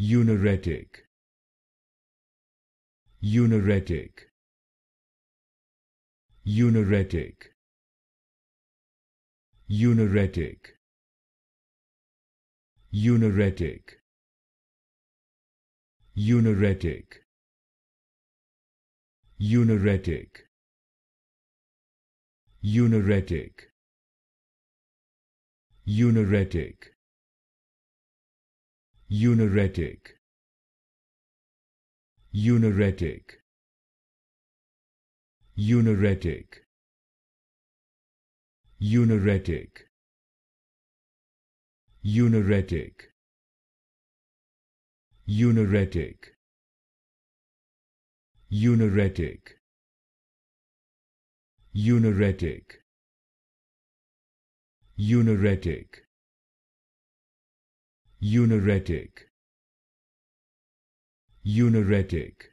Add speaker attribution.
Speaker 1: Uneuretic. Uneuretic. Uneuretic. Uneuretic. Uneuretic. Uneuretic. Uneuretic. Uneuretic. Uneretic. Uneretic. Uneretic. Uneretic. Uneretic. Uneretic. Uneretic. Uneretic. Uniretic. Uniretic.